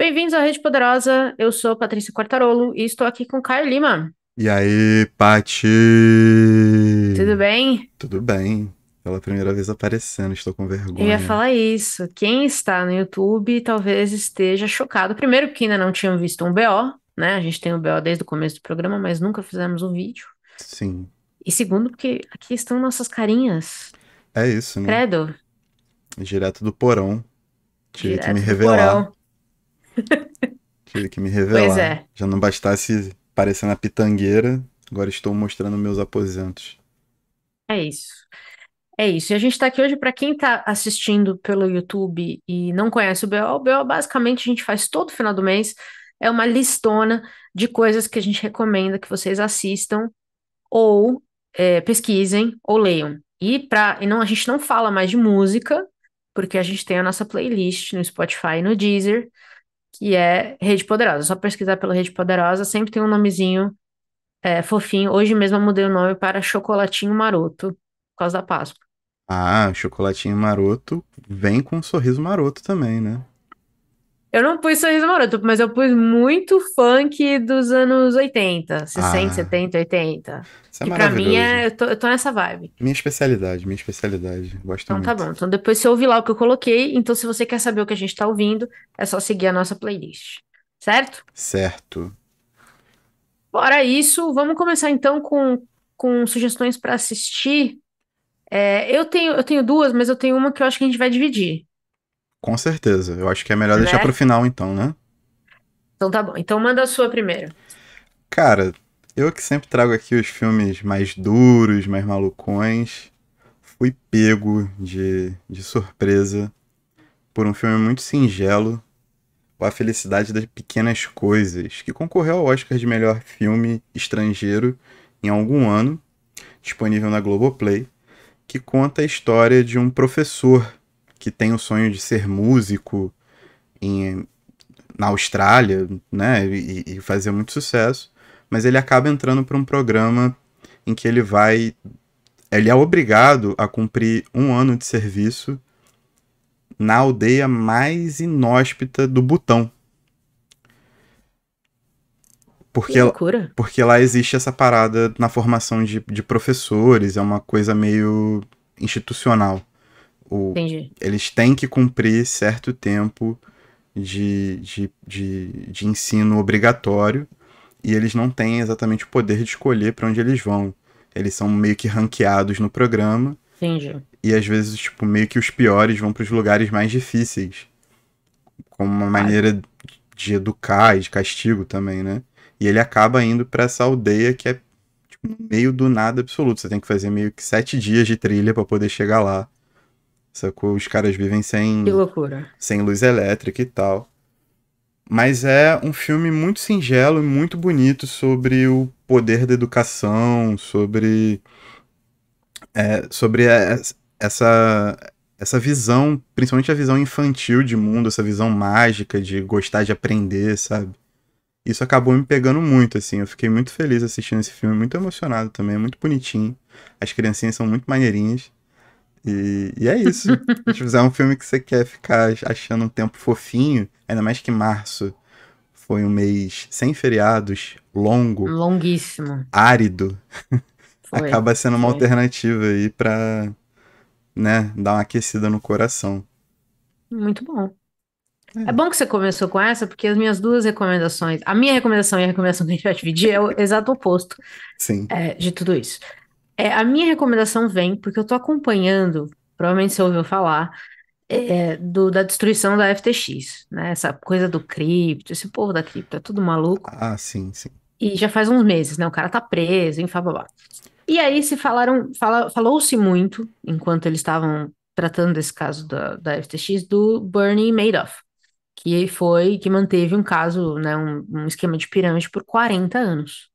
Bem-vindos à Rede Poderosa. Eu sou Patrícia Quartarolo e estou aqui com Caio Lima. E aí, Pati? Tudo bem? Tudo bem. Pela primeira vez aparecendo, estou com vergonha. Eu ia falar isso. Quem está no YouTube talvez esteja chocado. Primeiro, que ainda não tinham visto um BO, né? A gente tem o um BO desde o começo do programa, mas nunca fizemos um vídeo. Sim. E segundo, porque aqui estão nossas carinhas. É isso, né? Credo. Direto do porão. Tive Direto que me revelar. Tive que me revelar. Pois é. Já não bastasse parecer na pitangueira, agora estou mostrando meus aposentos. É isso. É isso. E a gente está aqui hoje para quem está assistindo pelo YouTube e não conhece o BO. O BO, basicamente, a gente faz todo final do mês. É uma listona de coisas que a gente recomenda que vocês assistam ou é, pesquisem ou leiam. E, pra, e não, a gente não fala mais de música, porque a gente tem a nossa playlist no Spotify e no Deezer que é Rede Poderosa. É só pesquisar pela Rede Poderosa, sempre tem um nomezinho é, fofinho. Hoje mesmo eu mudei o nome para Chocolatinho Maroto, por causa da Páscoa. Ah, Chocolatinho Maroto vem com um sorriso maroto também, né? Eu não pus Sorriso Maroto, mas eu pus muito funk dos anos 80, 60, ah, 70, 80. Isso é que pra mim é. Eu tô, eu tô, nessa vibe. Minha especialidade, minha especialidade. Gosto então, tá muito. Então tá bom. Então depois você ouve lá o que eu coloquei. Então se você quer saber o que a gente tá ouvindo, é só seguir a nossa playlist. Certo? Certo. Fora isso, vamos começar então com, com sugestões para assistir. É, eu, tenho, eu tenho duas, mas eu tenho uma que eu acho que a gente vai dividir. Com certeza. Eu acho que é melhor né? deixar pro final, então, né? Então tá bom. Então manda a sua primeiro. Cara, eu que sempre trago aqui os filmes mais duros, mais malucões, fui pego de, de surpresa por um filme muito singelo, A Felicidade das Pequenas Coisas, que concorreu ao Oscar de melhor filme estrangeiro em algum ano, disponível na Globoplay, que conta a história de um professor que tem o sonho de ser músico em, na Austrália, né? E, e fazer muito sucesso. Mas ele acaba entrando para um programa em que ele vai. Ele é obrigado a cumprir um ano de serviço na aldeia mais inóspita do Butão. Porque, que loucura. porque lá existe essa parada na formação de, de professores, é uma coisa meio institucional ou Entendi. Eles têm que cumprir certo tempo de, de, de, de ensino obrigatório e eles não têm exatamente o poder de escolher para onde eles vão. Eles são meio que ranqueados no programa. Entendi. E às vezes, tipo, meio que os piores vão para os lugares mais difíceis. Como uma maneira de educar e de castigo também, né? E ele acaba indo para essa aldeia que é tipo, meio do nada absoluto. Você tem que fazer meio que sete dias de trilha para poder chegar lá. Sacou? Os caras vivem sem. Que loucura. Sem luz elétrica e tal. Mas é um filme muito singelo e muito bonito sobre o poder da educação, sobre. É, sobre é, essa, essa visão, principalmente a visão infantil de mundo, essa visão mágica de gostar de aprender, sabe? Isso acabou me pegando muito, assim. Eu fiquei muito feliz assistindo esse filme, muito emocionado também, muito bonitinho. As criancinhas são muito maneirinhas. E, e é isso. Se fizer um filme que você quer ficar achando um tempo fofinho, ainda mais que março foi um mês sem feriados, longo. Longuíssimo. Árido. Foi, acaba sendo uma foi. alternativa aí pra, né, dar uma aquecida no coração. Muito bom. É. é. bom que você começou com essa, porque as minhas duas recomendações, a minha recomendação e a recomendação que a gente vai dividir é o exato oposto Sim. É, de tudo isso. É, a minha recomendação vem porque eu estou acompanhando, provavelmente você ouviu falar, é, do, da destruição da FTX, né? Essa coisa do cripto, esse povo da cripto é tudo maluco. Ah, sim, sim. E já faz uns meses, né? O cara tá preso, enfim, blá. E aí se falaram, fala, falou-se muito, enquanto eles estavam tratando desse caso da, da FTX, do Bernie Madoff, que foi, que manteve um caso, né? Um, um esquema de pirâmide por 40 anos.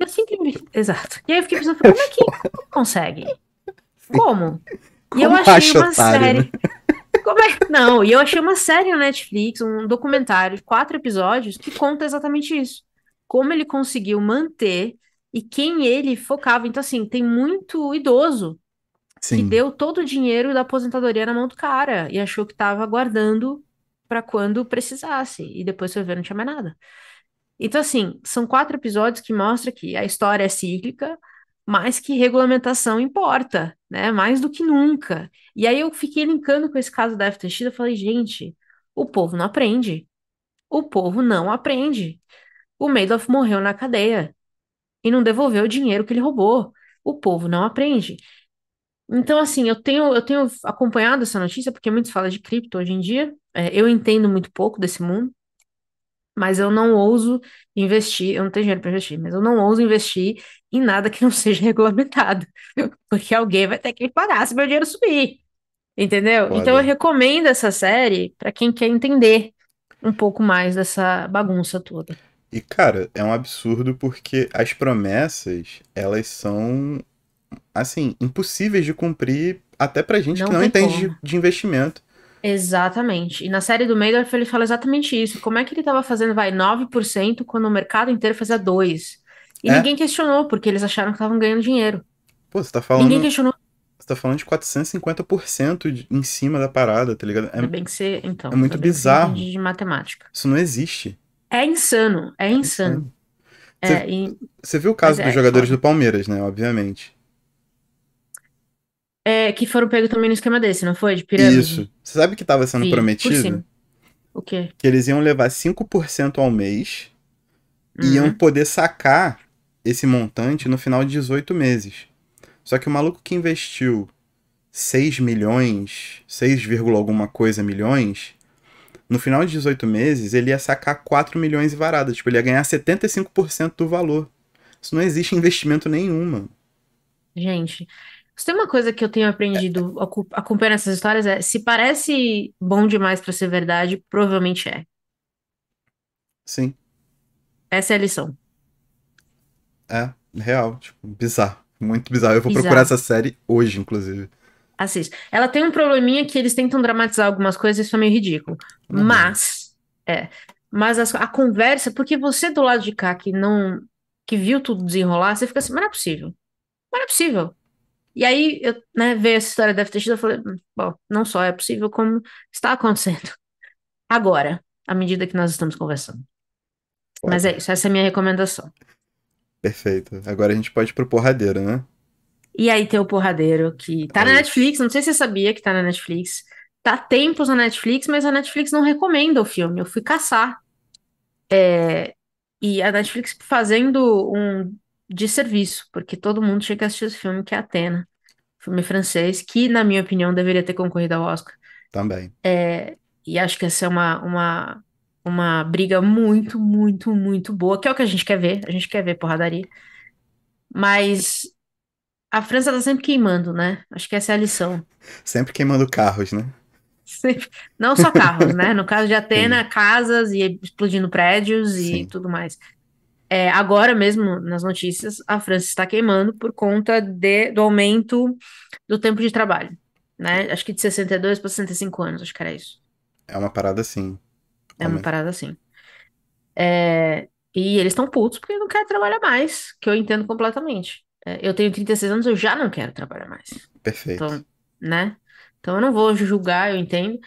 Eu sempre me... Exato. E aí eu fiquei pensando, como é que consegue? Como? e eu achei uma otário, série. Né? Como é? Não, e eu achei uma série na Netflix, um documentário de quatro episódios, que conta exatamente isso. Como ele conseguiu manter e quem ele focava. Então, assim, tem muito idoso Sim. que deu todo o dinheiro da aposentadoria na mão do cara e achou que estava guardando para quando precisasse. E depois foi ver, não tinha mais nada. Então, assim, são quatro episódios que mostram que a história é cíclica, mas que regulamentação importa, né? Mais do que nunca. E aí eu fiquei linkando com esse caso da FTX, eu falei, gente, o povo não aprende. O povo não aprende. O Madoff morreu na cadeia e não devolveu o dinheiro que ele roubou. O povo não aprende. Então, assim, eu tenho, eu tenho acompanhado essa notícia porque muitos falam de cripto hoje em dia. É, eu entendo muito pouco desse mundo mas eu não ouso investir, eu não tenho dinheiro para investir, mas eu não ouso investir em nada que não seja regulamentado, porque alguém vai ter que pagar se meu dinheiro subir. Entendeu? Então eu recomendo essa série para quem quer entender um pouco mais dessa bagunça toda. E cara, é um absurdo porque as promessas, elas são assim, impossíveis de cumprir até pra gente não que não entende de, de investimento. Exatamente. E na série do Madoff ele fala exatamente isso. Como é que ele estava fazendo, vai, 9% quando o mercado inteiro fazia 2%? E é? ninguém questionou, porque eles acharam que estavam ganhando dinheiro. Pô, você tá falando... Ninguém questionou. Você tá falando de 450% de, em cima da parada, tá ligado? É, é bem que você, então. É muito bizarro. De matemática. Isso não existe. É insano, é, é insano. insano. Você, é, e... você viu o caso Mas dos é jogadores do Palmeiras, né? Obviamente é, que foram pegos também no esquema desse, não foi? De pirâmide? Isso. Você sabe que tava sendo Sim, prometido? O quê? Que eles iam levar 5% ao mês uhum. e iam uhum. poder sacar esse montante no final de 18 meses. Só que o maluco que investiu 6 milhões, 6, alguma coisa milhões, no final de 18 meses ele ia sacar 4 milhões e varada. Tipo, ele ia ganhar 75% do valor. Isso não existe investimento nenhum, mano. Gente, se tem uma coisa que eu tenho aprendido é. acompanhando essas histórias é, se parece bom demais para ser verdade, provavelmente é. Sim. Essa é a lição. É, real, tipo, bizarro. Muito bizarro. Eu vou bizarro. procurar essa série hoje, inclusive. Assiste. Ela tem um probleminha que eles tentam dramatizar algumas coisas, isso é meio ridículo. Uhum. Mas, é. Mas a, a conversa, porque você do lado de cá que não. que viu tudo desenrolar, você fica assim, mas não é possível. Mas não é possível. E aí, eu né, ver essa história da FTX, eu falei, hum, bom, não só é possível, como está acontecendo agora, à medida que nós estamos conversando. Pode. Mas é isso, essa é a minha recomendação. Perfeito. Agora a gente pode ir pro porradeiro, né? E aí tem o porradeiro que tá na Netflix, não sei se você sabia que tá na Netflix. Tá tempos na Netflix, mas a Netflix não recomenda o filme. Eu fui caçar. É... E a Netflix fazendo um de serviço, porque todo mundo tinha que assistir esse filme, que é Atena, filme francês, que, na minha opinião, deveria ter concorrido ao Oscar. Também. É, e acho que essa é uma, uma, uma briga muito, muito, muito boa, que é o que a gente quer ver, a gente quer ver porradaria. Mas a França tá sempre queimando, né? Acho que essa é a lição. Sempre queimando carros, né? Sempre. Não só carros, né? No caso de Atena, Sim. casas e explodindo prédios e Sim. tudo mais é, agora mesmo nas notícias, a França está queimando por conta de, do aumento do tempo de trabalho, né? Acho que de 62 para 65 anos, acho que era isso. É uma parada assim. É uma parada assim. É, e eles estão putos porque não querem trabalhar mais, que eu entendo completamente. É, eu tenho 36 anos, eu já não quero trabalhar mais. Perfeito. Então, né? Então eu não vou julgar, eu entendo.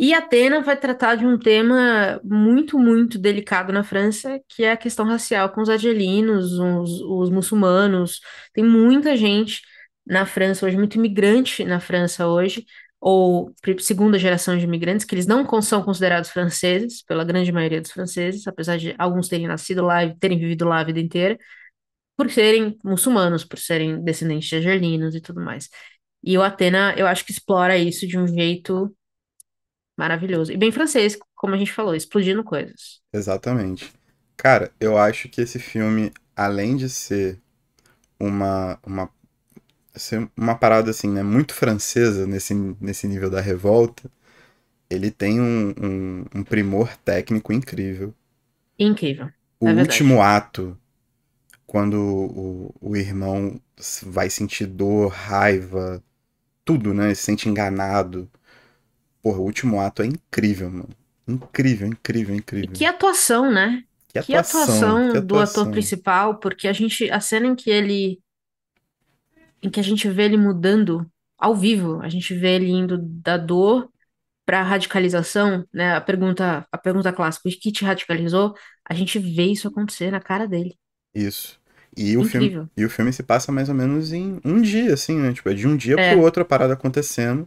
E Atena vai tratar de um tema muito, muito delicado na França, que é a questão racial com os argelinos, os, os muçulmanos. Tem muita gente na França hoje, muito imigrante na França hoje, ou segunda geração de imigrantes, que eles não são considerados franceses, pela grande maioria dos franceses, apesar de alguns terem nascido lá e terem vivido lá a vida inteira, por serem muçulmanos, por serem descendentes de argelinos e tudo mais. E o Atena, eu acho que explora isso de um jeito Maravilhoso. E bem francês, como a gente falou, explodindo coisas. Exatamente. Cara, eu acho que esse filme, além de ser uma, uma, ser uma parada assim, né, muito francesa nesse, nesse nível da revolta, ele tem um, um, um primor técnico incrível. Incrível. O é último ato, quando o, o irmão vai sentir dor, raiva, tudo, né? Ele se sente enganado Porra, o último ato é incrível, mano. Incrível, incrível, incrível. E que atuação, né? Que atuação, que atuação, que atuação do ator principal, porque a gente, a cena em que ele, em que a gente vê ele mudando ao vivo, a gente vê ele indo da dor para radicalização, né? A pergunta, a pergunta clássica, o que te radicalizou? A gente vê isso acontecer na cara dele. Isso. E o, filme, e o filme se passa mais ou menos em um dia, assim, né? Tipo, é de um dia é. pro outro a parada acontecendo.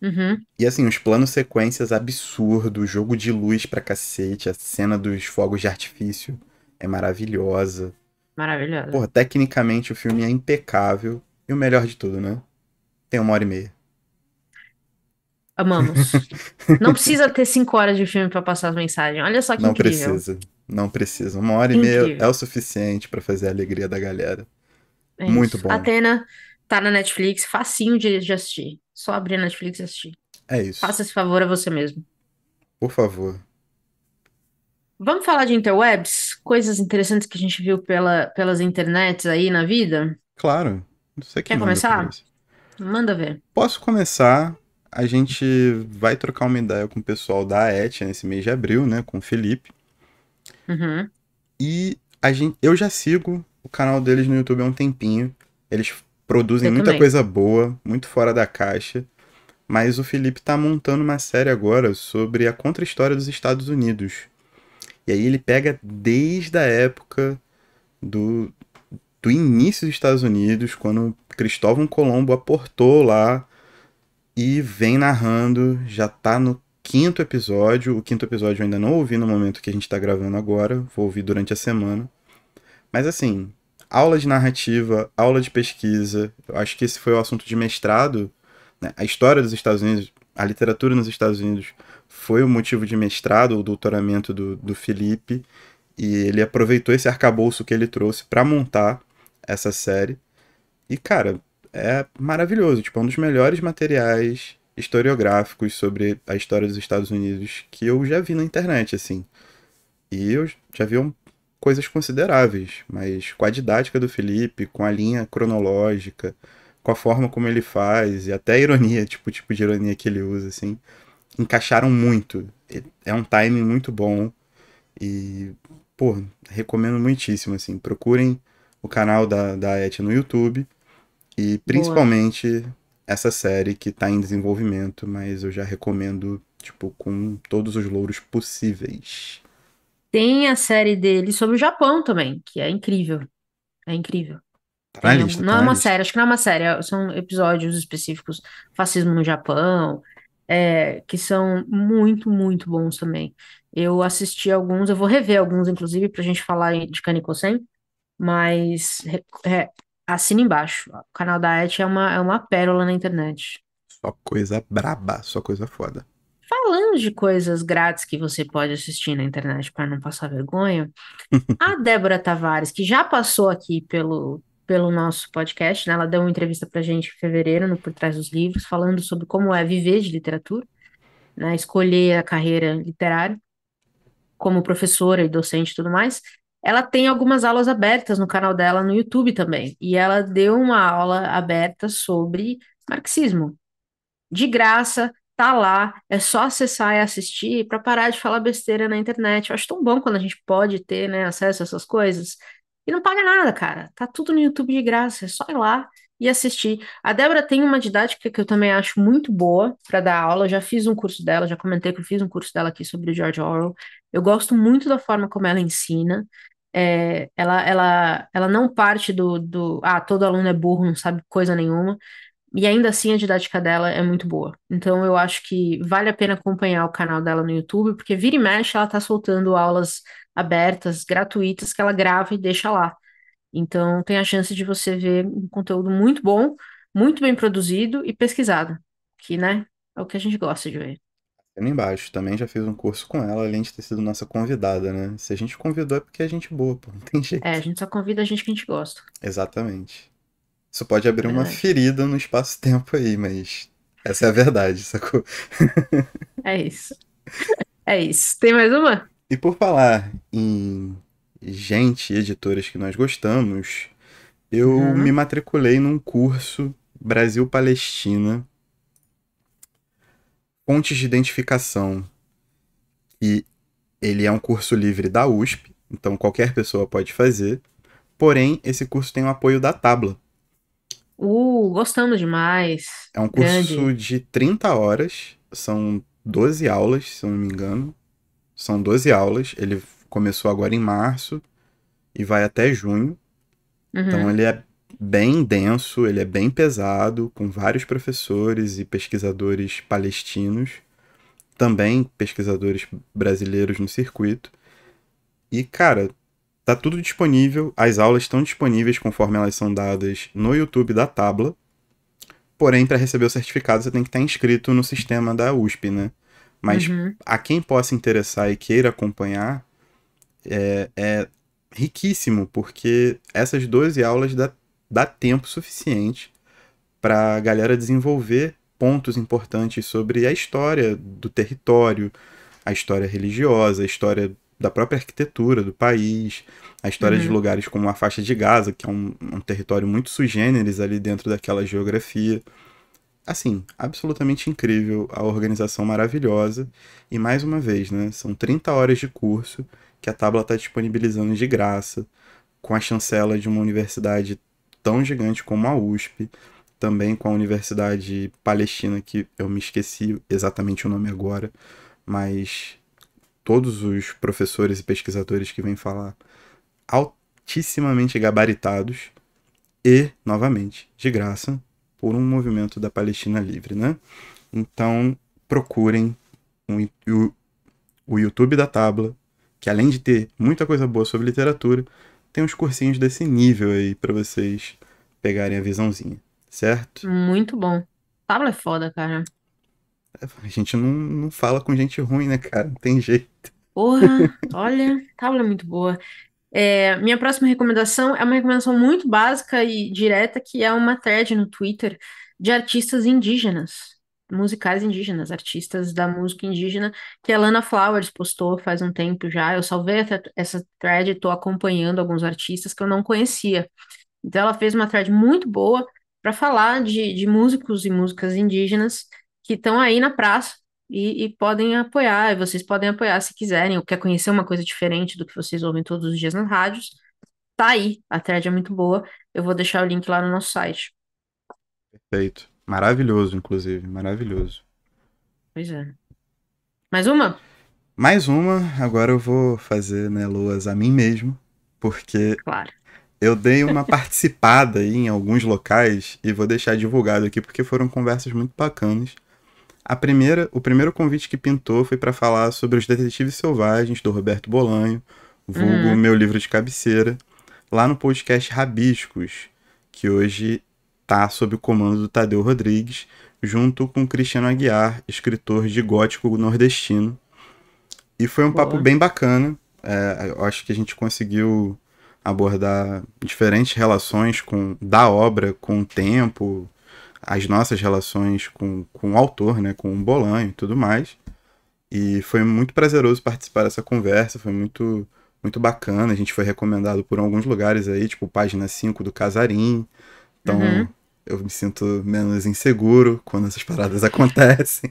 Uhum. E assim, os planos sequências absurdos, jogo de luz pra cacete, a cena dos fogos de artifício é maravilhosa. Maravilhosa. Pô, tecnicamente o filme é impecável. E o melhor de tudo, né? Tem uma hora e meia. Amamos. não precisa ter cinco horas de filme para passar as mensagens. Olha só que não incrível. Não precisa. Não precisa. Uma hora incrível. e meia é o suficiente para fazer a alegria da galera. É Muito isso. bom. Atena tá na Netflix, facinho de, de assistir. Só abrir a Netflix e assistir. É isso. Faça esse favor a você mesmo. Por favor. Vamos falar de interwebs? Coisas interessantes que a gente viu pela, pelas internets aí na vida? Claro. Você que Quer começar? Manda ver. Posso começar. A gente vai trocar uma ideia com o pessoal da ET nesse mês de abril, né? Com o Felipe. Uhum. E a gente, eu já sigo o canal deles no YouTube há um tempinho. Eles produzem eu muita também. coisa boa, muito fora da caixa. Mas o Felipe tá montando uma série agora sobre a contra-história dos Estados Unidos. E aí ele pega desde a época do, do início dos Estados Unidos, quando Cristóvão Colombo aportou lá e vem narrando, já tá no quinto episódio. O quinto episódio eu ainda não ouvi no momento que a gente tá gravando agora, vou ouvir durante a semana. Mas assim, aula de narrativa, aula de pesquisa. Eu acho que esse foi o assunto de mestrado. Né? A história dos Estados Unidos, a literatura nos Estados Unidos, foi o motivo de mestrado, o doutoramento do, do Felipe. E ele aproveitou esse arcabouço que ele trouxe para montar essa série. E, cara, é maravilhoso. Tipo, é um dos melhores materiais historiográficos sobre a história dos Estados Unidos que eu já vi na internet, assim. E eu já vi um coisas consideráveis, mas com a didática do Felipe, com a linha cronológica, com a forma como ele faz e até a ironia, tipo, o tipo de ironia que ele usa, assim, encaixaram muito. É um timing muito bom e, pô, recomendo muitíssimo, assim, procurem o canal da, da Et no YouTube e principalmente Boa. essa série que tá em desenvolvimento, mas eu já recomendo, tipo, com todos os louros possíveis. Tem a série dele sobre o Japão também, que é incrível. É incrível. Tá não, lista, não é tá é uma lista. série, acho que não é uma série, é, são episódios específicos, fascismo no Japão, é, que são muito, muito bons também. Eu assisti alguns, eu vou rever alguns, inclusive, pra gente falar de Kanikosen, mas é, assina embaixo. O canal da Et é uma, é uma pérola na internet. Só coisa braba, só coisa foda. Falando de coisas grátis que você pode assistir na internet para não passar vergonha, a Débora Tavares, que já passou aqui pelo, pelo nosso podcast, né? ela deu uma entrevista para a gente em fevereiro, no Por Trás dos Livros, falando sobre como é viver de literatura, né? escolher a carreira literária como professora e docente e tudo mais. Ela tem algumas aulas abertas no canal dela no YouTube também, e ela deu uma aula aberta sobre marxismo, de graça, tá lá, é só acessar e assistir para parar de falar besteira na internet. Eu acho tão bom quando a gente pode ter, né, acesso a essas coisas. E não paga nada, cara. Tá tudo no YouTube de graça, é só ir lá e assistir. A Débora tem uma didática que eu também acho muito boa para dar aula. Eu já fiz um curso dela, já comentei que eu fiz um curso dela aqui sobre o George Orwell. Eu gosto muito da forma como ela ensina. É, ela, ela, ela não parte do, do ah, todo aluno é burro, não sabe coisa nenhuma. E ainda assim a didática dela é muito boa. Então eu acho que vale a pena acompanhar o canal dela no YouTube, porque vira e mexe ela tá soltando aulas abertas, gratuitas, que ela grava e deixa lá. Então tem a chance de você ver um conteúdo muito bom, muito bem produzido e pesquisado, que, né, é o que a gente gosta de ver. Tá embaixo, também já fiz um curso com ela, além de ter sido nossa convidada, né? Se a gente convidou é porque é gente boa, pô, não tem jeito. É, a gente só convida a gente que a gente gosta. Exatamente. Isso pode abrir uma ferida no espaço-tempo aí, mas essa é a verdade, sacou? é isso. É isso. Tem mais uma? E por falar em gente e editoras que nós gostamos, eu uhum. me matriculei num curso Brasil-Palestina Pontes de Identificação. E ele é um curso livre da USP, então qualquer pessoa pode fazer. Porém, esse curso tem o apoio da Tabla, Uh, gostamos demais. É um curso de 30 horas, são 12 aulas, se eu não me engano. São 12 aulas. Ele começou agora em março e vai até junho. Então, uhum. Então ele é bem denso, ele é bem pesado, com vários professores e pesquisadores palestinos, também pesquisadores brasileiros no circuito. E, cara, Tá tudo disponível, as aulas estão disponíveis conforme elas são dadas no YouTube da Tabla. Porém, para receber o certificado, você tem que estar tá inscrito no sistema da USP, né? Mas uhum. a quem possa interessar e queira acompanhar, é, é, riquíssimo, porque essas 12 aulas dá, dá tempo suficiente para a galera desenvolver pontos importantes sobre a história do território, a história religiosa, a história da própria arquitetura do país, a história uhum. de lugares como a faixa de Gaza, que é um, um território muito sui generis ali dentro daquela geografia. Assim, absolutamente incrível, a organização maravilhosa. E mais uma vez, né? São 30 horas de curso que a Tabla está disponibilizando de graça, com a chancela de uma universidade tão gigante como a USP, também com a Universidade Palestina, que eu me esqueci exatamente o nome agora, mas todos os professores e pesquisadores que vêm falar, altissimamente gabaritados e, novamente, de graça, por um movimento da Palestina Livre, né? Então, procurem o, o YouTube da Tabla, que além de ter muita coisa boa sobre literatura, tem uns cursinhos desse nível aí para vocês pegarem a visãozinha, certo? Muito bom. Tabla é foda, cara. A gente não, não fala com gente ruim, né, cara? Não tem jeito. Porra, olha, tábua muito boa. É, minha próxima recomendação é uma recomendação muito básica e direta, que é uma thread no Twitter de artistas indígenas, musicais indígenas, artistas da música indígena, que a Lana Flowers postou faz um tempo já. Eu salvei essa thread e estou acompanhando alguns artistas que eu não conhecia. Então, ela fez uma thread muito boa para falar de, de músicos e músicas indígenas que estão aí na praça e, e, podem apoiar, e vocês podem apoiar se quiserem, ou quer conhecer uma coisa diferente do que vocês ouvem todos os dias nas rádios, tá aí, a thread é muito boa, eu vou deixar o link lá no nosso site. Perfeito, maravilhoso, inclusive, maravilhoso. Pois é. Mais uma? Mais uma, agora eu vou fazer, né, Luas, a mim mesmo, porque claro. eu dei uma participada aí em alguns locais e vou deixar divulgado aqui porque foram conversas muito bacanas. A primeira, o primeiro convite que pintou foi para falar sobre os Detetives Selvagens do Roberto Bolanho, vulgo hum. meu livro de cabeceira, lá no podcast Rabiscos, que hoje tá sob o comando do Tadeu Rodrigues, junto com Cristiano Aguiar, escritor de gótico nordestino. E foi um Boa. papo bem bacana. É, acho que a gente conseguiu abordar diferentes relações com da obra com o tempo, as nossas relações com, com o autor, né, com o Bolanho e tudo mais. E foi muito prazeroso participar dessa conversa, foi muito muito bacana. A gente foi recomendado por alguns lugares aí, tipo página 5 do Casarim. Então, uhum. eu me sinto menos inseguro quando essas paradas acontecem.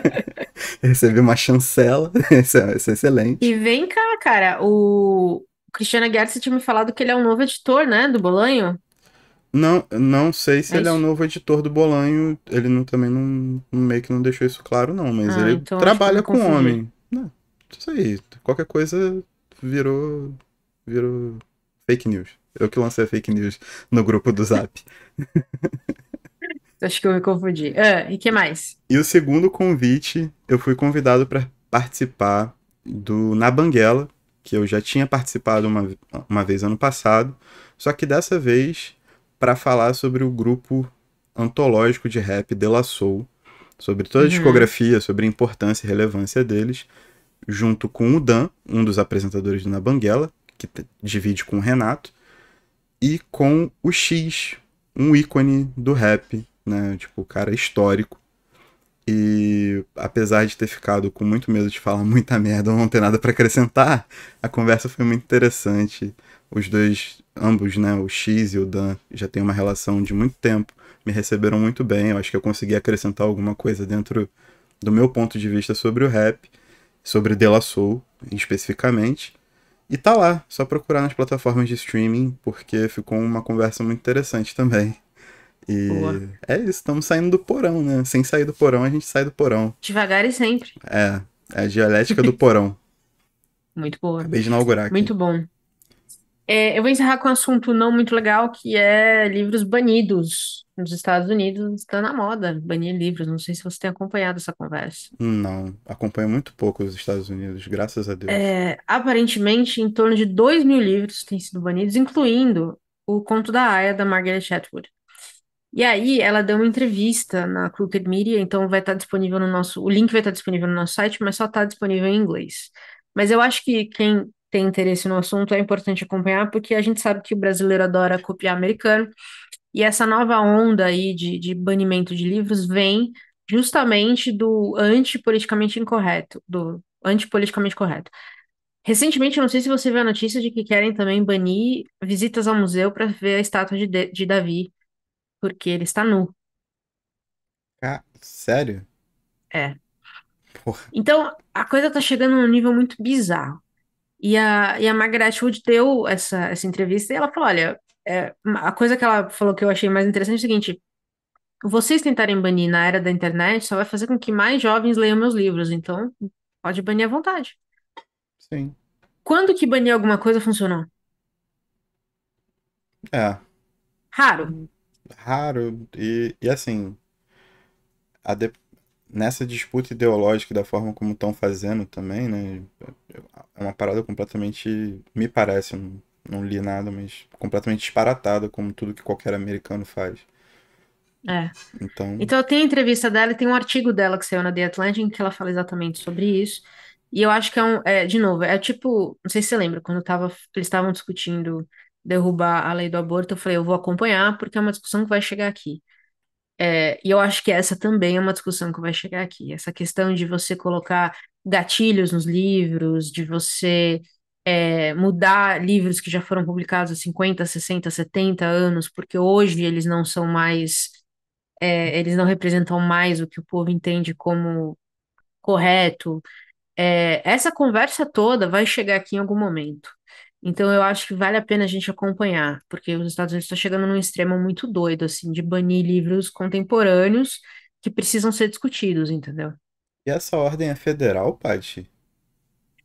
Recebi uma chancela, isso é, isso é excelente. E vem cá, cara, o Cristiano Aguiar, você tinha me falado que ele é um novo editor, né, do Bolanho? Não, não sei se é ele isso? é o novo editor do Bolanho. Ele não, também não, meio que não deixou isso claro, não. Mas ah, ele então trabalha com confundi. homem. Não, isso aí. Qualquer coisa virou, virou fake news. Eu que lancei a fake news no grupo do Zap. Acho que eu me confundi. Ah, e que mais? E o segundo convite, eu fui convidado para participar do Na Banguela, que eu já tinha participado uma, uma vez ano passado, só que dessa vez para falar sobre o grupo antológico de rap De La Soul, sobre toda a uhum. discografia, sobre a importância e relevância deles, junto com o Dan, um dos apresentadores do Na Banguela, que divide com o Renato, e com o X, um ícone do rap, né? Tipo, o cara histórico. E apesar de ter ficado com muito medo de falar muita merda ou não ter nada para acrescentar, a conversa foi muito interessante os dois, ambos, né, o X e o Dan, já têm uma relação de muito tempo, me receberam muito bem. Eu acho que eu consegui acrescentar alguma coisa dentro do meu ponto de vista sobre o rap, sobre De Soul, especificamente. E tá lá, só procurar nas plataformas de streaming, porque ficou uma conversa muito interessante também. E Boa. é isso, estamos saindo do porão, né? Sem sair do porão, a gente sai do porão. Devagar e sempre. É, é a dialética do porão. Muito boa. Acabei de inaugurar aqui. Muito bom. É, eu vou encerrar com um assunto não muito legal, que é livros banidos. Nos Estados Unidos está na moda banir livros. Não sei se você tem acompanhado essa conversa. Não, acompanho muito pouco os Estados Unidos, graças a Deus. É, aparentemente, em torno de 2 mil livros têm sido banidos, incluindo o Conto da Aya, da Margaret Atwood. E aí, ela deu uma entrevista na Crooked Media, então vai estar tá disponível no nosso. O link vai estar tá disponível no nosso site, mas só está disponível em inglês. Mas eu acho que quem tem interesse no assunto, é importante acompanhar, porque a gente sabe que o brasileiro adora copiar americano, e essa nova onda aí de, de banimento de livros vem justamente do antipoliticamente incorreto, do antipoliticamente correto. Recentemente, não sei se você viu a notícia de que querem também banir visitas ao museu para ver a estátua de, de, de Davi, porque ele está nu. Ah, sério? É. Porra. Então, a coisa tá chegando num nível muito bizarro. E a, e a Margaret Atwood deu essa, essa entrevista e ela falou: olha, é, a coisa que ela falou que eu achei mais interessante é o seguinte: vocês tentarem banir na era da internet só vai fazer com que mais jovens leiam meus livros, então pode banir à vontade. Sim. Quando que banir alguma coisa funcionou? É. Raro. Raro. E, e assim, a de, nessa disputa ideológica da forma como estão fazendo também, né? É uma parada completamente, me parece, não, não li nada, mas completamente disparatada, como tudo que qualquer americano faz. É. Então, então tem a entrevista dela e tem um artigo dela que saiu na The Atlantic que ela fala exatamente sobre isso. E eu acho que é um, é, de novo, é tipo, não sei se você lembra, quando tava, eles estavam discutindo derrubar a lei do aborto, eu falei, eu vou acompanhar, porque é uma discussão que vai chegar aqui. É, e eu acho que essa também é uma discussão que vai chegar aqui. Essa questão de você colocar gatilhos nos livros, de você é, mudar livros que já foram publicados há 50, 60, 70 anos, porque hoje eles não são mais. É, eles não representam mais o que o povo entende como correto. É, essa conversa toda vai chegar aqui em algum momento. Então, eu acho que vale a pena a gente acompanhar, porque os Estados Unidos estão tá chegando num extremo muito doido, assim, de banir livros contemporâneos que precisam ser discutidos, entendeu? E essa ordem é federal, Paty?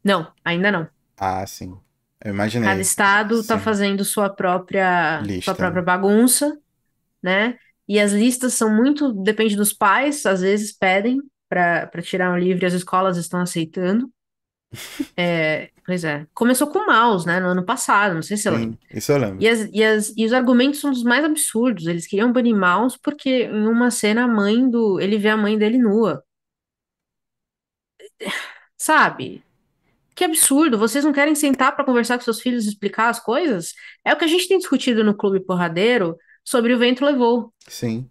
Não, ainda não. Ah, sim. Eu imaginei. estado está fazendo sua própria, Lista, sua própria bagunça, né? E as listas são muito, depende dos pais, às vezes pedem para tirar um livro e as escolas estão aceitando. É, pois é. Começou com Maus, né? No ano passado, não sei se você lembra. Isso eu lembro. E, as, e, as, e os argumentos são dos mais absurdos. Eles queriam banir Maus porque em uma cena a mãe do. Ele vê a mãe dele nua. Sabe? Que absurdo. Vocês não querem sentar para conversar com seus filhos e explicar as coisas? É o que a gente tem discutido no Clube Porradeiro sobre O Vento Levou. Sim.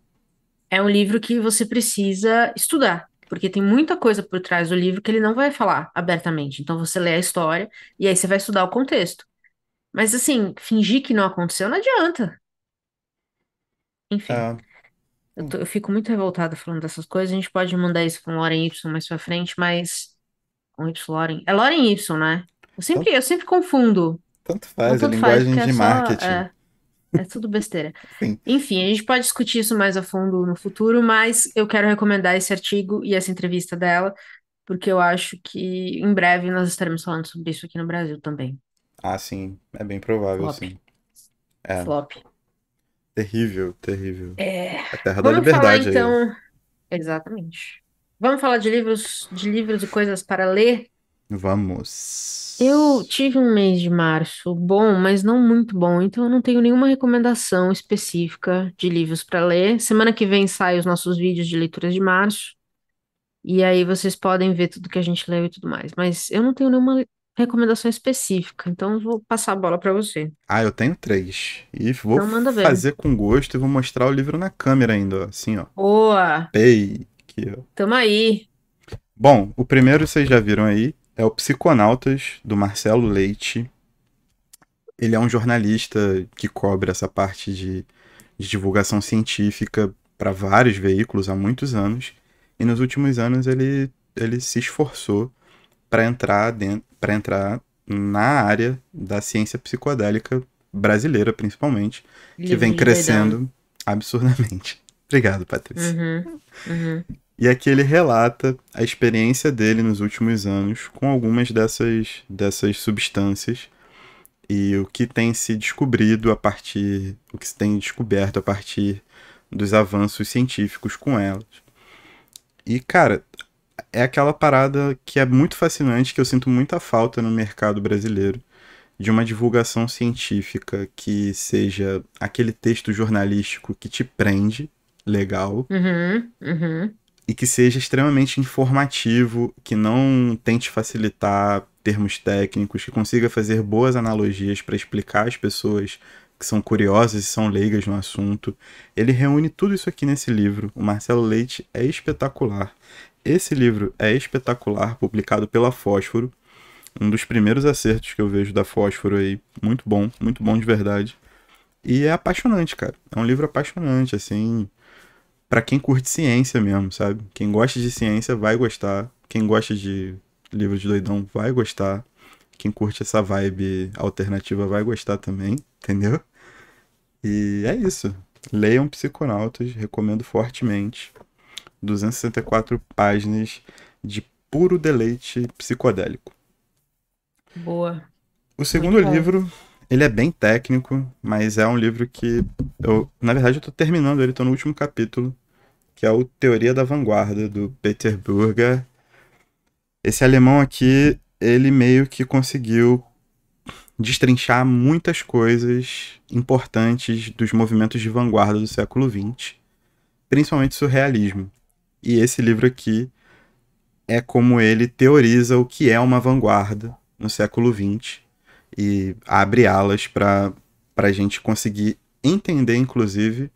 É um livro que você precisa estudar porque tem muita coisa por trás do livro que ele não vai falar abertamente. Então você lê a história e aí você vai estudar o contexto. Mas assim, fingir que não aconteceu não adianta. Enfim. É. Eu, tô, eu, fico muito revoltada falando dessas coisas. A gente pode mandar isso para um Loren Y mais pra frente, mas. Um Y Loren. É Lauren Y, né? Eu sempre, tanto, eu sempre confundo. Tanto faz, é linguagem faz, de marketing. é... É tudo besteira. Sim. Enfim, a gente pode discutir isso mais a fundo no futuro, mas eu quero recomendar esse artigo e essa entrevista dela, porque eu acho que em breve nós estaremos falando sobre isso aqui no Brasil também. Ah, sim, é bem provável, Flop. sim. É. Flop. Terrível, terrível. É. A terra Vamos da liberdade falar, então. Aí. Exatamente. Vamos falar de livros, de livros e coisas para ler? Vamos. Eu tive um mês de março bom, mas não muito bom, então eu não tenho nenhuma recomendação específica de livros para ler. Semana que vem saem os nossos vídeos de leituras de março, e aí vocês podem ver tudo que a gente leu e tudo mais. Mas eu não tenho nenhuma recomendação específica, então vou passar a bola para você. Ah, eu tenho três. E vou então manda ver. fazer com gosto e vou mostrar o livro na câmera ainda, assim, ó. Boa! Pei! Aqui, ó. Tamo aí! Bom, o primeiro vocês já viram aí, é o Psiconautas, do Marcelo Leite. Ele é um jornalista que cobre essa parte de, de divulgação científica para vários veículos há muitos anos. E nos últimos anos ele, ele se esforçou para entrar, dentro, entrar na área da ciência psicodélica brasileira, principalmente, que vem crescendo absurdamente. Obrigado, Patrícia. Uhum, uhum. E aqui ele relata a experiência dele nos últimos anos com algumas dessas, dessas substâncias e o que tem se descobrido a partir, o que se tem descoberto a partir dos avanços científicos com elas. E, cara, é aquela parada que é muito fascinante, que eu sinto muita falta no mercado brasileiro, de uma divulgação científica que seja aquele texto jornalístico que te prende, legal, uhum, uhum e que seja extremamente informativo, que não tente facilitar termos técnicos, que consiga fazer boas analogias para explicar às pessoas que são curiosas e são leigas no assunto. Ele reúne tudo isso aqui nesse livro. O Marcelo Leite é espetacular. Esse livro é espetacular, publicado pela Fósforo. Um dos primeiros acertos que eu vejo da Fósforo aí. Muito bom, muito bom de verdade. E é apaixonante, cara. É um livro apaixonante, assim para quem curte ciência mesmo, sabe? Quem gosta de ciência vai gostar. Quem gosta de livros de doidão vai gostar. Quem curte essa vibe alternativa vai gostar também, entendeu? E é isso. Leiam Psiconautas, recomendo fortemente. 264 páginas de puro deleite psicodélico. Boa. O segundo livro ele é bem técnico, mas é um livro que eu, na verdade, eu tô terminando ele, tô no último capítulo, que é o Teoria da Vanguarda do Peter Burger. Esse alemão aqui, ele meio que conseguiu destrinchar muitas coisas importantes dos movimentos de vanguarda do século XX, principalmente surrealismo. E esse livro aqui é como ele teoriza o que é uma vanguarda no século XX e abre alas para a gente conseguir entender, inclusive,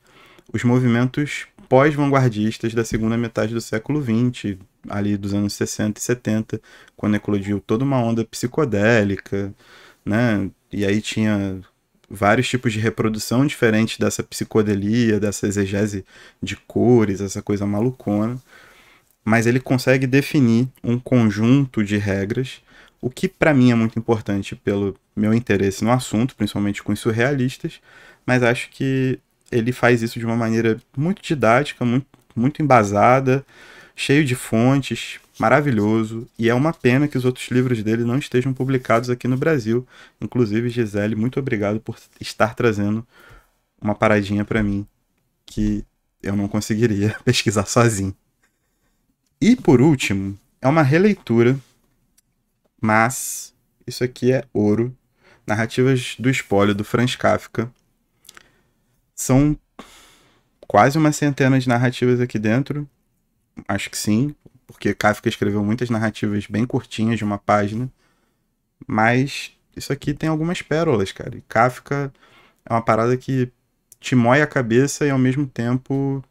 os movimentos pós-vanguardistas da segunda metade do século XX, ali dos anos 60 e 70, quando eclodiu toda uma onda psicodélica, né? E aí tinha vários tipos de reprodução diferente dessa psicodelia, dessa exegese de cores, essa coisa malucona. Mas ele consegue definir um conjunto de regras o que para mim é muito importante pelo meu interesse no assunto, principalmente com os surrealistas, mas acho que ele faz isso de uma maneira muito didática, muito, muito embasada, cheio de fontes, maravilhoso, e é uma pena que os outros livros dele não estejam publicados aqui no Brasil. Inclusive, Gisele, muito obrigado por estar trazendo uma paradinha para mim que eu não conseguiria pesquisar sozinho. E por último, é uma releitura mas isso aqui é ouro. Narrativas do Espólio, do Franz Kafka. São quase uma centena de narrativas aqui dentro. Acho que sim, porque Kafka escreveu muitas narrativas bem curtinhas, de uma página. Mas isso aqui tem algumas pérolas, cara. E Kafka é uma parada que te moe a cabeça e ao mesmo tempo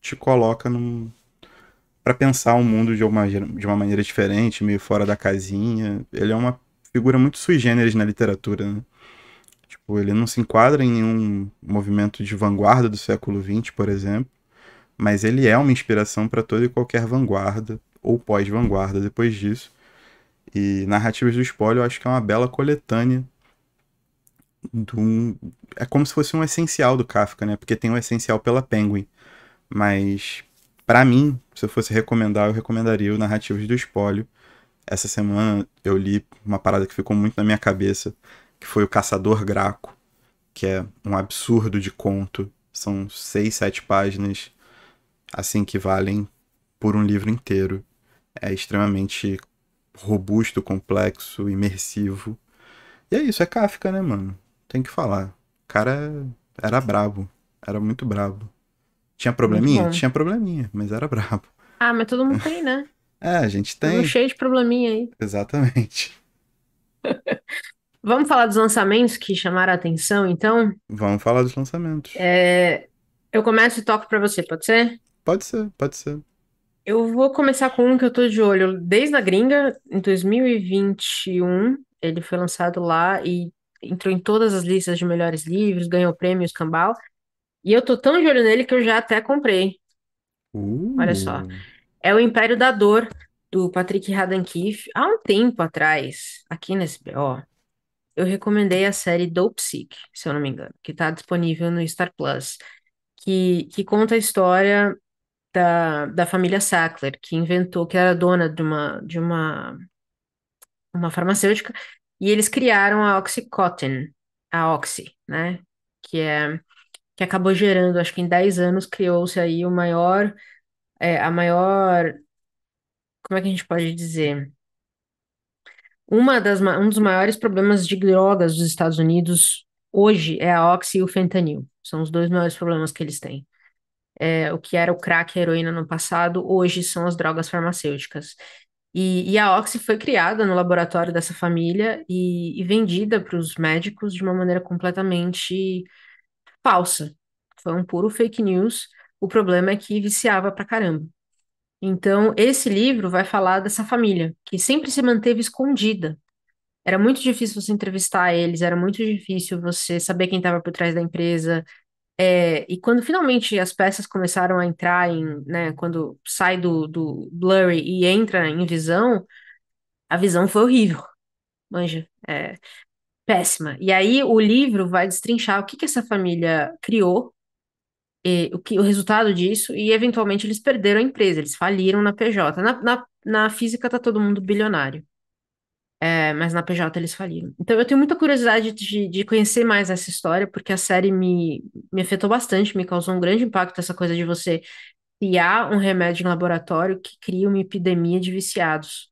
te coloca num, para pensar o mundo de uma, de uma maneira diferente, meio fora da casinha. Ele é uma figura muito sui generis na literatura, né? Tipo, ele não se enquadra em nenhum movimento de vanguarda do século XX, por exemplo, mas ele é uma inspiração para toda e qualquer vanguarda, ou pós-vanguarda depois disso. E Narrativas do Espólio eu acho que é uma bela coletânea do... É como se fosse um essencial do Kafka, né? Porque tem o um essencial pela Penguin, mas para mim, se eu fosse recomendar, eu recomendaria o Narrativas do Espólio. Essa semana eu li uma parada que ficou muito na minha cabeça, que foi o Caçador Graco, que é um absurdo de conto. São seis, sete páginas, assim, que valem por um livro inteiro. É extremamente robusto, complexo, imersivo. E é isso, é Kafka, né, mano? Tem que falar. O cara era brabo, era muito brabo. Tinha probleminha? Tinha probleminha, mas era brabo. Ah, mas todo mundo tem, né? É, a gente tem. Tudo cheio de probleminha aí. Exatamente. Vamos falar dos lançamentos que chamaram a atenção, então? Vamos falar dos lançamentos. É... Eu começo e toco para você, pode ser? Pode ser, pode ser. Eu vou começar com um que eu tô de olho desde a gringa, em 2021. Ele foi lançado lá e entrou em todas as listas de melhores livros, ganhou prêmios, cambal. E eu tô tão de olho nele que eu já até comprei. Olha só. Uh. É o Império da Dor, do Patrick Radankiff. Há um tempo atrás, aqui nesse bo eu recomendei a série Dope Sick, se eu não me engano, que está disponível no Star Plus, que, que conta a história da, da família Sackler, que inventou, que era dona de uma, de uma, uma farmacêutica, e eles criaram a Oxycontin, a Oxy, né? Que é que acabou gerando, acho que em 10 anos criou-se aí o maior, é, a maior, como é que a gente pode dizer? Uma das, um dos maiores problemas de drogas dos Estados Unidos hoje é a Oxy e o fentanil. São os dois maiores problemas que eles têm. É, o que era o crack e a heroína no passado, hoje são as drogas farmacêuticas. E, e a Oxy foi criada no laboratório dessa família e, e vendida para os médicos de uma maneira completamente falsa. Foi um puro fake news. O problema é que viciava pra caramba. Então, esse livro vai falar dessa família, que sempre se manteve escondida. Era muito difícil você entrevistar eles, era muito difícil você saber quem estava por trás da empresa. É, e quando finalmente as peças começaram a entrar em, né, quando sai do, do blurry e entra em visão, a visão foi horrível. Manja, é, Péssima. E aí o livro vai destrinchar o que que essa família criou, e, o, que, o resultado disso, e eventualmente eles perderam a empresa, eles faliram na PJ. Na, na, na física tá todo mundo bilionário. É, mas na PJ eles faliram. Então eu tenho muita curiosidade de, de conhecer mais essa história, porque a série me, me afetou bastante, me causou um grande impacto essa coisa de você criar um remédio em laboratório que cria uma epidemia de viciados.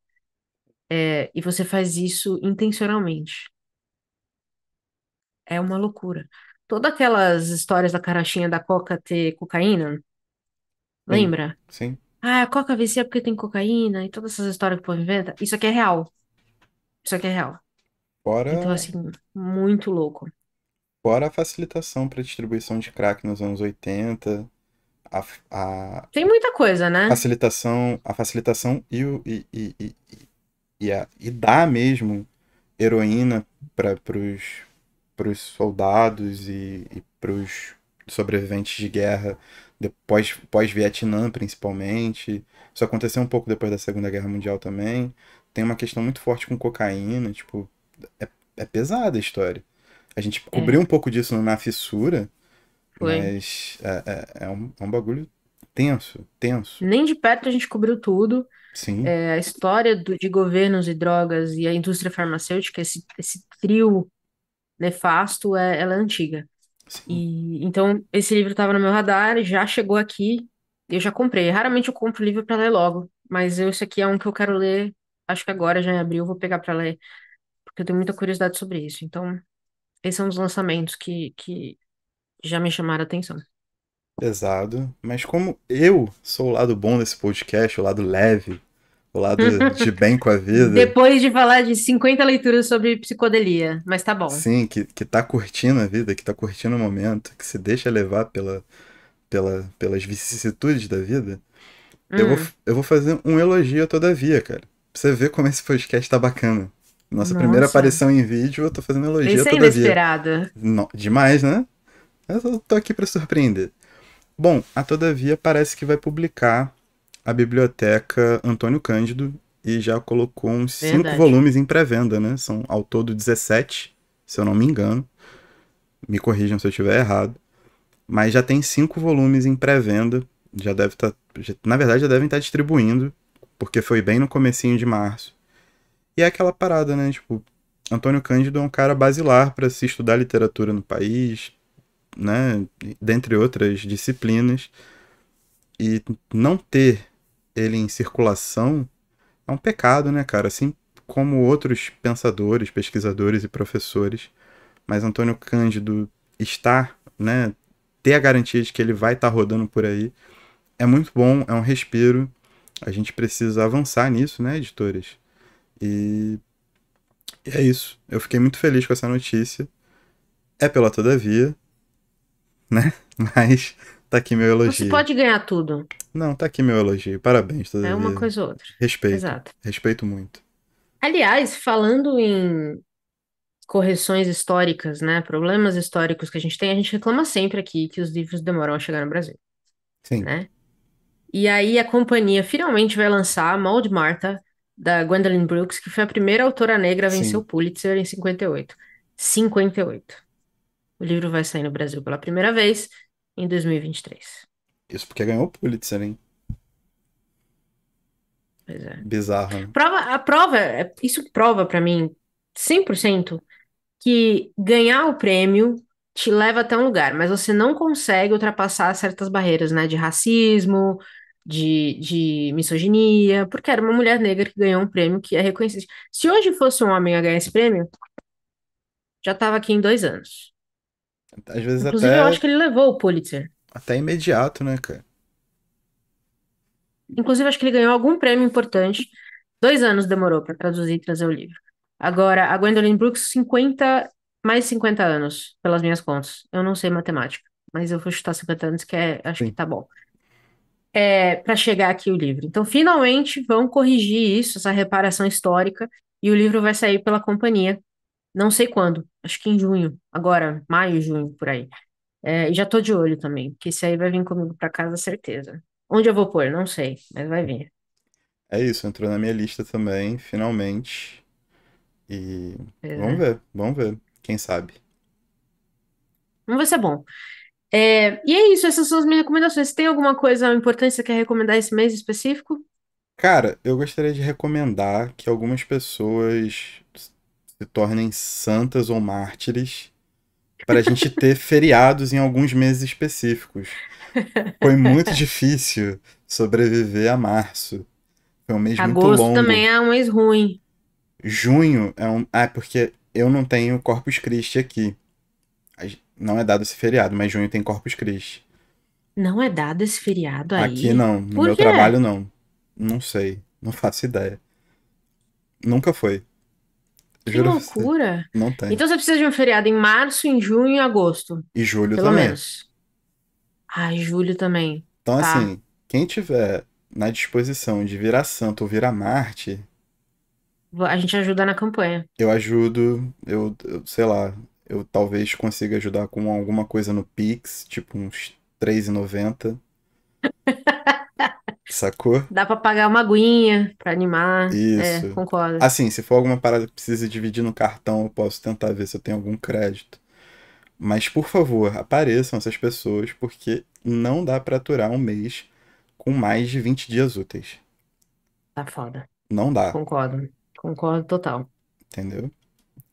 É, e você faz isso intencionalmente. É uma loucura. Todas aquelas histórias da carochinha da Coca ter cocaína, lembra? Sim. Ah, a Coca vicia porque tem cocaína e todas essas histórias que o povo inventa. Isso aqui é real. Isso aqui é real. Fora, Então, assim, muito louco. fora a facilitação para distribuição de crack nos anos 80, a, a Tem muita coisa, né? facilitação, a facilitação e, o, e, e, e, e, e a, e dar mesmo heroína para os para os soldados e, e para os sobreviventes de guerra depois pós-Vietnã principalmente. Isso aconteceu um pouco depois da Segunda Guerra Mundial também. Tem uma questão muito forte com cocaína, tipo, é, é pesada a história. A gente é. cobriu um pouco disso na fissura, Foi. mas é, é, é um, é um bagulho tenso, tenso. Nem de perto a gente cobriu tudo. Sim. É, a história do, de governos e drogas e a indústria farmacêutica, esse, esse trio Nefasto, é, ela é antiga. Sim. E então esse livro estava no meu radar, já chegou aqui, eu já comprei. Raramente eu compro livro para ler logo, mas eu, esse aqui é um que eu quero ler, acho que agora já em abril vou pegar para ler, porque eu tenho muita curiosidade sobre isso. Então, esses são os lançamentos que, que já me chamaram a atenção. Pesado, mas como eu sou o lado bom desse podcast, o lado leve, o lado de bem com a vida. Depois de falar de 50 leituras sobre psicodelia, mas tá bom. Sim, que, que tá curtindo a vida, que tá curtindo o momento, que se deixa levar pela, pela, pelas vicissitudes da vida. Hum. Eu, vou, hum. eu vou fazer um elogio todavia, cara. Pra você ver como esse podcast tá bacana. Nossa, Nossa. primeira aparição em vídeo, eu tô fazendo elogio Isso é todavia. Isso é inesperado. No, demais, né? Eu tô aqui para surpreender. Bom, a Todavia parece que vai publicar a biblioteca Antônio Cândido e já colocou uns Verdade. cinco volumes em pré-venda, né? São ao todo 17, se eu não me engano. Me corrijam se eu estiver errado. Mas já tem cinco volumes em pré-venda. Já deve estar. Tá, na verdade, já devem estar tá distribuindo, porque foi bem no comecinho de março. E é aquela parada, né? Tipo, Antônio Cândido é um cara basilar para se estudar literatura no país, né? Dentre outras disciplinas. E não ter ele em circulação é um pecado, né, cara? Assim como outros pensadores, pesquisadores e professores. Mas Antônio Cândido estar, né, ter a garantia de que ele vai estar tá rodando por aí é muito bom, é um respiro. A gente precisa avançar nisso, né, editores? E, e é isso. Eu fiquei muito feliz com essa notícia. É pela todavia, né? Mas Tá aqui meu elogio. Você pode ganhar tudo. Não, tá aqui meu elogio. Parabéns. Tá é uma coisa ou outra. Respeito. Exato. Respeito muito. Aliás, falando em correções históricas, né, problemas históricos que a gente tem, a gente reclama sempre aqui que os livros demoram a chegar no Brasil. Sim. Né? E aí a companhia finalmente vai lançar Mold Martha, da Gwendolyn Brooks, que foi a primeira autora negra a vencer Sim. o Pulitzer em 58. 58. O livro vai sair no Brasil pela primeira vez em 2023. Isso porque ganhou o Pulitzer, hein? Pois é. Bizarro. Né? Prova, a prova, isso prova para mim 100% que ganhar o prêmio te leva até um lugar, mas você não consegue ultrapassar certas barreiras, né? De racismo, de, de misoginia, porque era uma mulher negra que ganhou um prêmio que é reconhecido. Se hoje fosse um homem a ganhar esse prêmio, já tava aqui em dois anos. Às vezes Inclusive, até... eu acho que ele levou o Pulitzer. Até imediato, né, cara? Inclusive, acho que ele ganhou algum prêmio importante. Dois anos demorou para traduzir e trazer o livro. Agora, a Gwendolyn Brooks, 50, mais 50 anos, pelas minhas contas. Eu não sei matemática, mas eu vou chutar 50 anos, que é, acho Sim. que tá bom. É, para chegar aqui o livro. Então, finalmente vão corrigir isso, essa reparação histórica, e o livro vai sair pela companhia não sei quando, acho que em junho, agora, maio, junho, por aí. É, e já tô de olho também, que esse aí vai vir comigo pra casa, certeza. Onde eu vou pôr? Não sei, mas vai vir. É isso, entrou na minha lista também, finalmente. E vamos é. ver, vamos ver. Quem sabe? Vamos ver se é bom. É, e é isso, essas são as minhas recomendações. Tem alguma coisa importante que você quer recomendar esse mês específico? Cara, eu gostaria de recomendar que algumas pessoas se tornem santas ou mártires para a gente ter feriados em alguns meses específicos. Foi muito difícil sobreviver a março. Foi um mês Agosto muito longo. Agosto também é um mês ruim. Junho é um. Ah, é porque eu não tenho Corpus Christi aqui. Não é dado esse feriado, mas junho tem Corpus Christi. Não é dado esse feriado aí? Aqui não. No Por meu quê? trabalho não. Não sei. Não faço ideia. Nunca foi. Que loucura! Não tem. Então você precisa de um feriado em março, em junho e agosto. E julho pelo também. menos. Ah, julho também. Então, tá. assim, quem tiver na disposição de virar santo ou virar Marte. A gente ajuda na campanha. Eu ajudo, eu, eu sei lá, eu talvez consiga ajudar com alguma coisa no Pix, tipo uns R$3,90. Sacou? Dá pra pagar uma aguinha pra animar. É, Isso. É, concordo. Assim, se for alguma parada que precise dividir no cartão, eu posso tentar ver se eu tenho algum crédito. Mas, por favor, apareçam essas pessoas, porque não dá pra aturar um mês com mais de 20 dias úteis. Tá foda. Não dá. Concordo. Concordo total. Entendeu?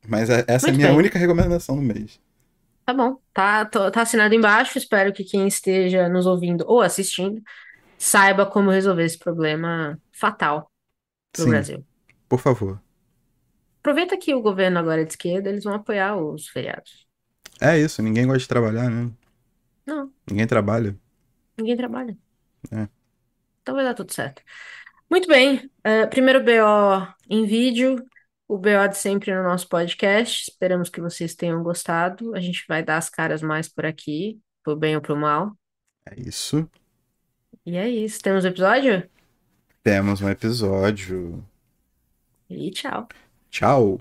Mas é, essa é a minha bem. única recomendação do mês. Tá bom, tá, tô, tá assinado embaixo. Espero que quem esteja nos ouvindo ou assistindo saiba como resolver esse problema fatal do Brasil. Por favor. Aproveita que o governo agora é de esquerda, eles vão apoiar os feriados. É isso, ninguém gosta de trabalhar, né? Não. Ninguém trabalha. Ninguém trabalha. É. Então vai dar tudo certo. Muito bem. Uh, primeiro BO em vídeo, o BO de sempre no nosso podcast. Esperamos que vocês tenham gostado. A gente vai dar as caras mais por aqui, pro bem ou pro mal. É isso. E é isso. Temos um episódio? Temos um episódio. E tchau. Tchau.